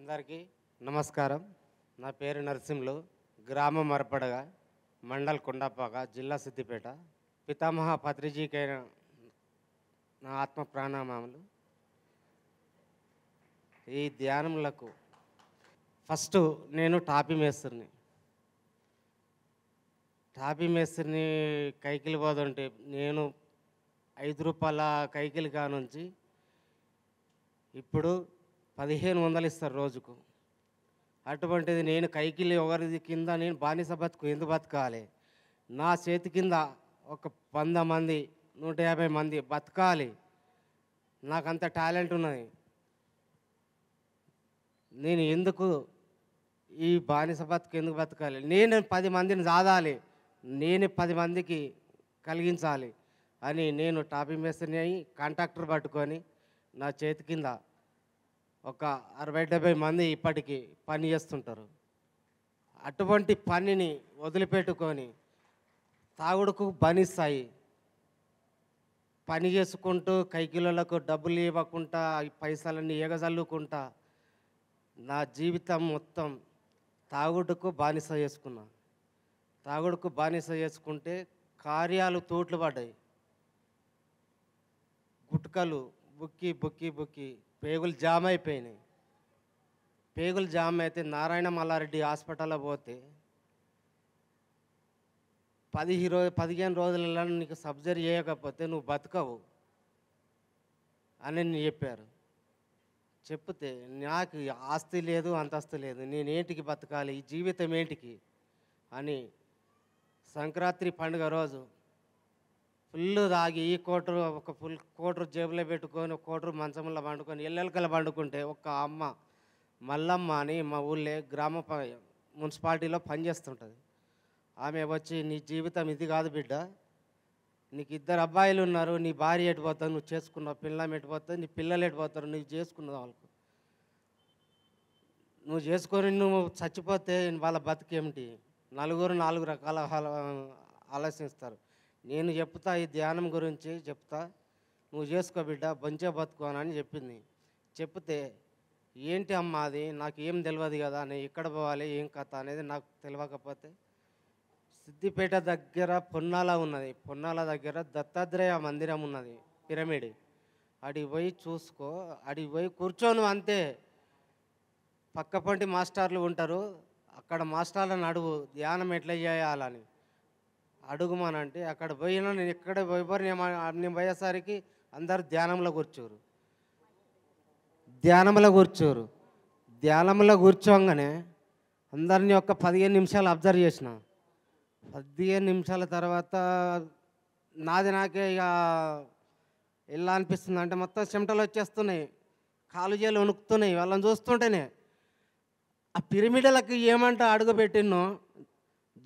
అందరికీ నమస్కారం నా పేరు నరసింహులు గ్రామం మరపడగా మండల్ కొండపాక జిల్లా సిద్దిపేట పితామహ పత్రిజీకైన నా ఆత్మ ప్రాణామాములు ఈ ధ్యానములకు ఫస్ట్ నేను టాపీ మేస్త్రిని టాపీ మేస్త్రిని కైకిలి పోదంటే నేను ఐదు రూపాయల కైకిలి కానుంచి ఇప్పుడు పదిహేను వందలు ఇస్తారు రోజుకు అటువంటిది నేను కైకిలి ఎవరిది కింద నేను బానిస బతుకు ఎందుకు బతకాలి నా చేతి కింద ఒక వంద మంది నూట యాభై మంది బతకాలి నాకంత టాలెంట్ ఉన్నది నేను ఎందుకు ఈ బానిస బతుకు ఎందుకు బతకాలి నేను పది మందిని దాదాలి నేను పది మందికి కలిగించాలి అని నేను టాపింగ్ మేస్త్రిని అయి కాంట్రాక్టర్ పట్టుకొని నా చేతి కింద ఒక అరవై డెబ్బై మంది ఇప్పటికీ పని చేస్తుంటారు అటువంటి పనిని వదిలిపెట్టుకొని తాగుడుకు బనిస్తాయి పని చేసుకుంటూ కైకిలలకు డబ్బులు ఇవ్వకుండా పైసలన్నీ ఎగజల్లుకుంటా నా జీవితం మొత్తం తాగుడుకు బానిస చేసుకున్నా తాగుడుకు బానిస చేసుకుంటే కార్యాలు తోట్లు పడ్డాయి గుట్కలు బుక్కి బుక్కి బుక్కి పేగులు జామ్ అయిపోయినాయి పేగులు జామ్ అయితే నారాయణ మల్లారెడ్డి హాస్పిటల్లో పోతే పదిహేను రోజు పదిహేను రోజులలో నీకు సర్జరీ చేయకపోతే నువ్వు బతకవు అని నేను చెప్పారు చెప్తే నాకు ఆస్తి లేదు అంతస్తు లేదు నేనేంటికి బతకాలి ఈ జీవితం ఏంటికి అని సంక్రాంతి పండుగ రోజు ఫుల్ తాగి ఈ కోటరు ఒక ఫుల్ కోటరు జేబులో పెట్టుకొని కోటరు మంచంలో పండుకొని ఎల్లెలకల పండుకుంటే ఒక అమ్మ మల్లమ్మ అని మా ఊళ్ళే గ్రామ మున్సిపాలిటీలో పనిచేస్తుంటుంది ఆమె వచ్చి నీ జీవితం ఇది కాదు బిడ్డ నీకు ఇద్దరు అబ్బాయిలు ఉన్నారు నీ భార్య ఎటుపోతుంది నువ్వు చేసుకున్నావు పిల్లలు ఎటుపోతుంది నీ పిల్లలు ఎటుపోతారు నువ్వు చేసుకున్నావు వాళ్ళకు నువ్వు చేసుకొని నువ్వు చచ్చిపోతే వాళ్ళ బతికేమిటి నలుగురు నాలుగు రకాల ఆలోచిస్తారు నేను చెప్తా ఈ ధ్యానం గురించి చెప్తా నువ్వు చేసుకో బిడ్డ బొంచే బతుకోనని చెప్పింది చెప్తే ఏంటి అమ్మ అది నాకు ఏం తెలియదు కదా నేను ఎక్కడ పోవాలి ఏం కథ అనేది నాకు తెలియకపోతే సిద్దిపేట దగ్గర పొన్నాల ఉన్నది పొన్నాల దగ్గర దత్తాత్రేయ మందిరం ఉన్నది పిరమిడ్ అడిగి పోయి చూసుకో అడిగి పోయి కూర్చోను అంతే పక్కపంటి మాస్టర్లు ఉంటారు అక్కడ మాస్టర్లను అడుగు ధ్యానం ఎట్లా చేయాలని అడుగుమానంటే అక్కడ పోయినా నేను ఎక్కడ పోయిపోయి నేను పోయేసరికి అందరు ధ్యానంలో కూర్చోరు ధ్యానంలో కూర్చోరు ధ్యానంలో కూర్చోగానే అందరినీ ఒక పదిహేను నిమిషాలు అబ్జర్వ్ చేసిన పదిహేను నిమిషాల తర్వాత నాది నాకే ఇక ఎలా అనిపిస్తుంది అంటే మొత్తం చెమటలు వచ్చేస్తున్నాయి కాలు చేలు వణుకుతున్నాయి వాళ్ళని చూస్తుంటేనే ఆ పిరమిడలకు ఏమంటే అడుగు పెట్టినో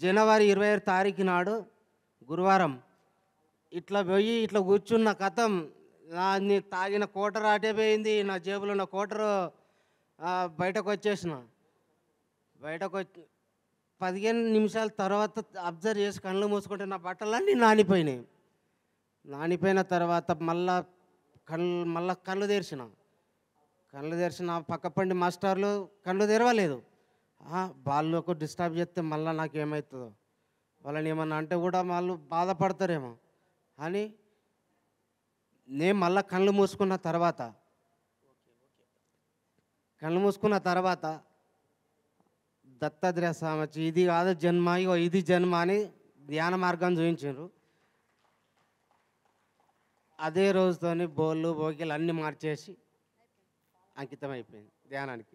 జనవరి ఇరవై ఆరు తారీఖు నాడు గురువారం ఇట్లా పోయి ఇట్లా కూర్చున్న కథం నా తాగిన కోటర్ అటే పోయింది నా జేబులో ఉన్న కోటరు బయటకు వచ్చేసిన బయటకు వచ్చి పదిహేను నిమిషాల తర్వాత అబ్జర్వ్ చేసి కళ్ళు మూసుకుంటే నా బట్టలన్నీ నానిపోయినాయి నానిపోయిన తర్వాత మళ్ళా కళ్ళు మళ్ళా కళ్ళు తెరిచిన కళ్ళు తెరిచిన పక్కపండి మాస్టర్లు కళ్ళు తెరవలేదు వాళ్ళకు డిస్టర్బ్ చేస్తే మళ్ళీ నాకు ఏమవుతుందో వాళ్ళని ఏమన్నా అంటే కూడా వాళ్ళు బాధపడతారేమో అని నేను మళ్ళీ కళ్ళు మూసుకున్న తర్వాత కళ్ళు మూసుకున్న తర్వాత దత్తాత్రేయ స్వామికి ఇది కాదు జన్మ ఇగో ఇది జన్మ అని ధ్యాన మార్గం చూపించారు అదే రోజుతోని బోళ్ళు బోకిలు అన్నీ మార్చేసి అంకితం అయిపోయింది ధ్యానానికి